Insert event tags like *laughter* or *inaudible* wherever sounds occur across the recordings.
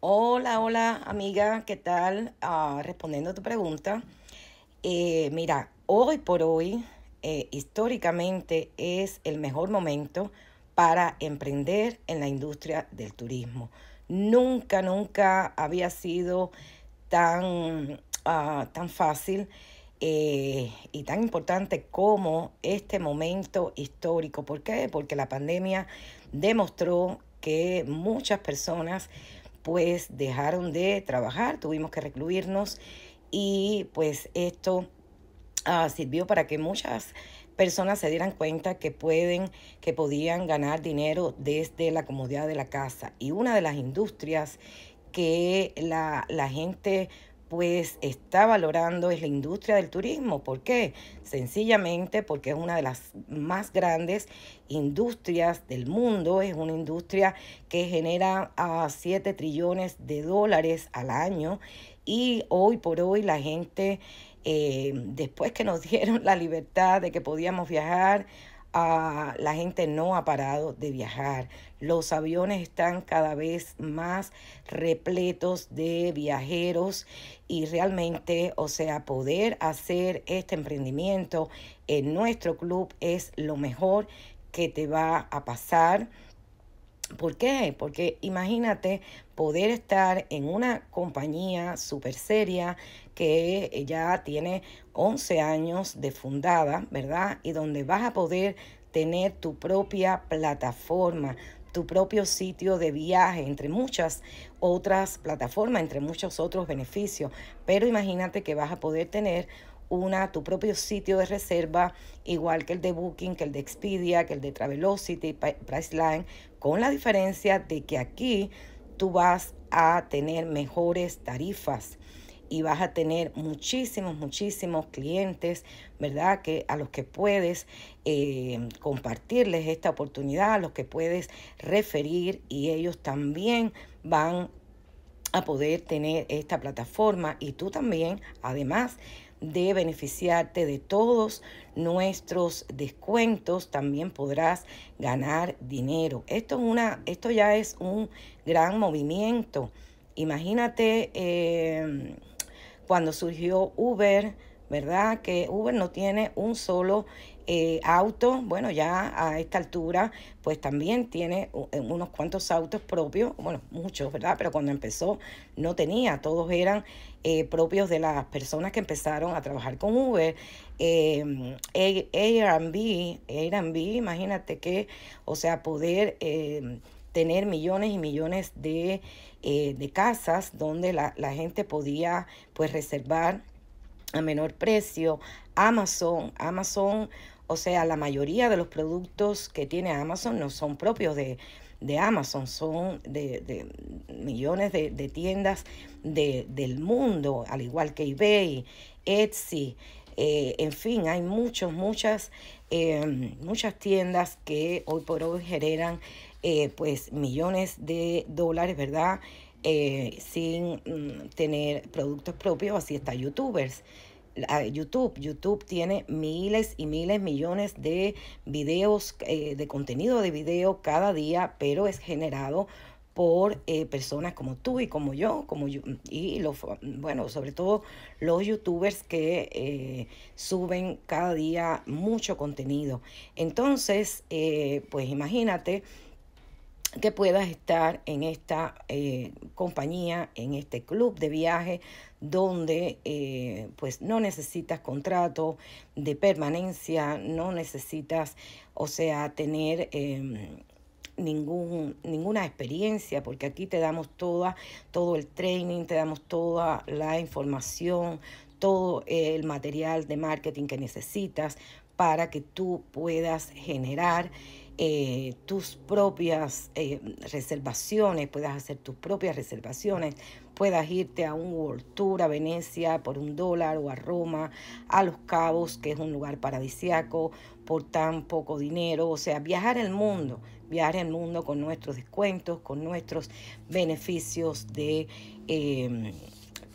Hola, hola amiga, ¿qué tal? Ah, respondiendo a tu pregunta, eh, mira, hoy por hoy, eh, históricamente es el mejor momento para emprender en la industria del turismo. Nunca, nunca había sido tan, ah, tan fácil eh, y tan importante como este momento histórico. ¿Por qué? Porque la pandemia demostró que muchas personas pues dejaron de trabajar, tuvimos que recluirnos y pues esto ah, sirvió para que muchas personas se dieran cuenta que pueden, que podían ganar dinero desde la comodidad de la casa. Y una de las industrias que la, la gente pues está valorando es la industria del turismo. ¿Por qué? Sencillamente porque es una de las más grandes industrias del mundo, es una industria que genera a 7 trillones de dólares al año y hoy por hoy la gente, eh, después que nos *laughs* dieron la libertad de que podíamos viajar, la gente no ha parado de viajar. Los aviones están cada vez más repletos de viajeros y realmente, o sea, poder hacer este emprendimiento en nuestro club es lo mejor que te va a pasar. ¿Por qué? Porque imagínate poder estar en una compañía súper seria que ella tiene 11 años de fundada, ¿verdad? Y donde vas a poder tener tu propia plataforma, tu propio sitio de viaje, entre muchas otras plataformas, entre muchos otros beneficios. Pero imagínate que vas a poder tener una, tu propio sitio de reserva, igual que el de Booking, que el de Expedia, que el de Travelocity, Priceline, con la diferencia de que aquí tú vas a tener mejores tarifas y vas a tener muchísimos, muchísimos clientes, ¿verdad? Que a los que puedes eh, compartirles esta oportunidad, a los que puedes referir y ellos también van a poder tener esta plataforma y tú también, además de beneficiarte de todos nuestros descuentos, también podrás ganar dinero. Esto, es una, esto ya es un gran movimiento. Imagínate... Eh, cuando surgió Uber, ¿verdad? Que Uber no tiene un solo eh, auto, bueno, ya a esta altura, pues también tiene eh, unos cuantos autos propios, bueno, muchos, ¿verdad? Pero cuando empezó no tenía, todos eran eh, propios de las personas que empezaron a trabajar con Uber. Eh, em, Airbnb, Airbnb, imagínate que, o sea, poder... Eh, tener millones y millones eh, de, casas donde la, la, gente podía pues reservar a menor precio. Amazon, Amazon, o sea, la mayoría de los productos que tiene Amazon no son propios de, de Amazon, son de, millones de, de tiendas del mundo, al igual que eBay, Etsy, eh, en fin, hay muchos, muchas, eh, muchas tiendas que hoy por hoy generan eh, pues millones de dólares, ¿verdad? Eh, sin mm, tener productos propios, así está YouTubers. Ah, YouTube. YouTube tiene miles y miles, millones de videos, eh, de contenido de video cada día, pero es generado por personas como tú y como yo, como yo, y los, bueno, sobre todo los youtubers que suben cada día mucho contenido. Entonces, pues imagínate que puedas estar en esta eh, compañía, en este club de viaje, donde eh, pues no necesitas contrato de permanencia, no necesitas, o sea, tener... Em, ningún, ninguna experiencia, porque aquí te damos toda, todo el training, te damos toda la información, todo el material de marketing que necesitas para que tú puedas generar eh, tus propias eh, reservaciones, puedas hacer tus propias reservaciones, puedas irte a un World Tour a Venecia por un dólar o a Roma, a Los Cabos, que es un lugar paradisiaco, por tan poco dinero, o sea, viajar el mundo, viajar el mundo con nuestros descuentos, con nuestros beneficios de... Em,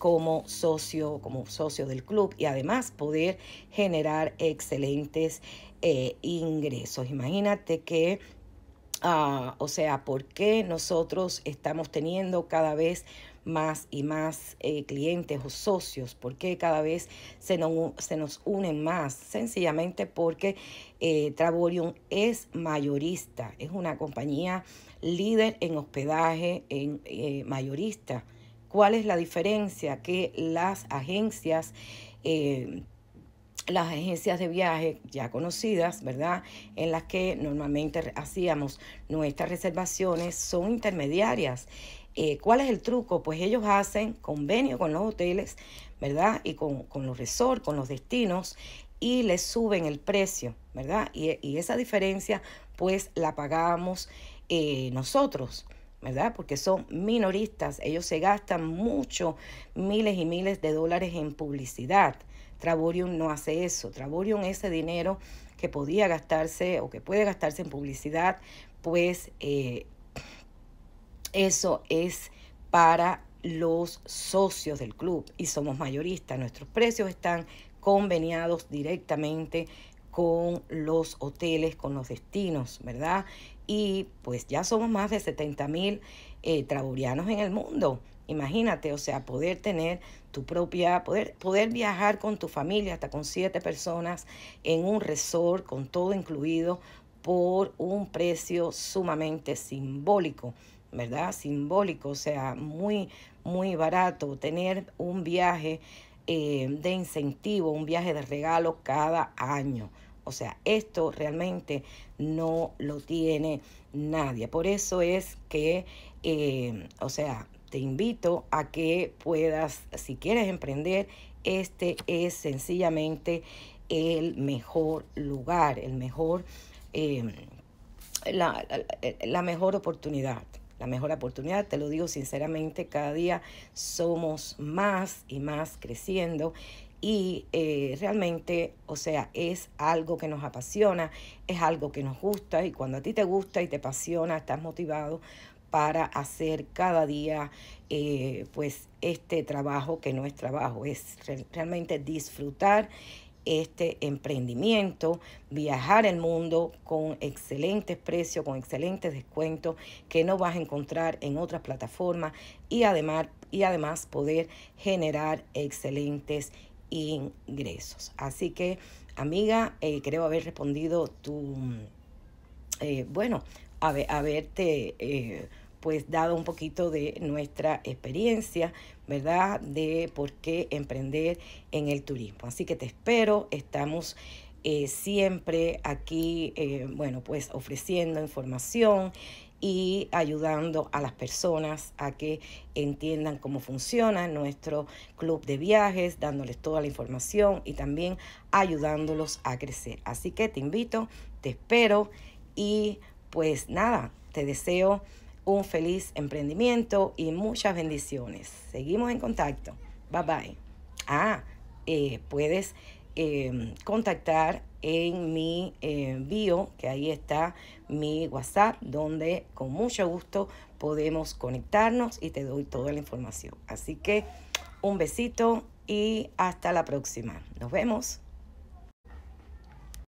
como socio, como socio del club y además poder generar excelentes eh, ingresos. Imagínate que ah, o sea, ¿por qué nosotros estamos teniendo cada vez más y más eh, clientes o socios? ¿Por qué cada vez se nos, se nos unen más? Sencillamente porque eh, es mayorista, es una compañía líder en hospedaje, en eh, mayorista ¿Cuál es la diferencia? Que las agencias... Eh, las agencias de viaje ya conocidas, ¿verdad? En las que normalmente hacíamos nuestras reservaciones son intermediarias. Eh, ¿Cuál es el truco? Pues ellos hacen convenio con los hoteles, ¿verdad? Y con, los resorts, con los destinos, y les suben el precio, ¿verdad? Y, esa diferencia pues la pagamos eh, nosotros. ¿verdad? Porque son minoristas, ellos se gastan mucho, miles y miles de dólares en publicidad. Traborium no hace eso. Traborium ese dinero que podía gastarse o que puede gastarse en publicidad, pues eh, eso es para los socios del club y somos mayoristas. Nuestros precios están conveniados directamente con los hoteles, con los destinos, ¿verdad? y pues ya somos más de 70 mil eh, traburianos en el mundo. Imagínate, o sea, poder tener tu propia, poder, poder viajar con tu familia, hasta con siete personas, en un resort, con todo incluido, por un precio sumamente simbólico, ¿verdad? Simbólico, o sea, muy, muy barato. Tener un viaje eh, de incentivo, un viaje de regalo cada año. O sea, esto realmente no lo tiene nadie. Por eso es que, eh, o sea, te invito a que puedas, si quieres emprender, este es sencillamente el mejor lugar, el mejor, em, la mejor oportunidad la mejor oportunidad. Te lo digo sinceramente, cada día somos más y más creciendo y eh, realmente, o sea, es algo que nos apasiona, es algo que nos gusta y cuando a ti te gusta y te apasiona, estás motivado para hacer cada día eh, pues este trabajo que no es trabajo, es realmente disfrutar este emprendimiento, viajar el mundo con excelentes precios, con excelentes descuentos que no vas a encontrar en otras plataformas y además, y además poder generar excelentes ingresos. Así que, amiga, eh, creo haber respondido tu, eh, bueno, haberte eh, pues dado un poquito de nuestra experiencia, ¿verdad? De por qué emprender en el turismo. Así que te espero, estamos... siempre aquí, bueno, pues ofreciendo información, y ayudando a las personas a que entiendan cómo funciona nuestro club de viajes, dándoles toda la información y también ayudándolos a crecer. Así que te invito, te espero y pues nada, te deseo un feliz emprendimiento y muchas bendiciones. Seguimos en contacto. Bye bye. Ah, eh, puedes em, contactar en mi envío eh, bio, que ahí está mi WhatsApp, donde con mucho gusto podemos conectarnos y te doy toda la información. Así que un besito y hasta la próxima. Nos vemos.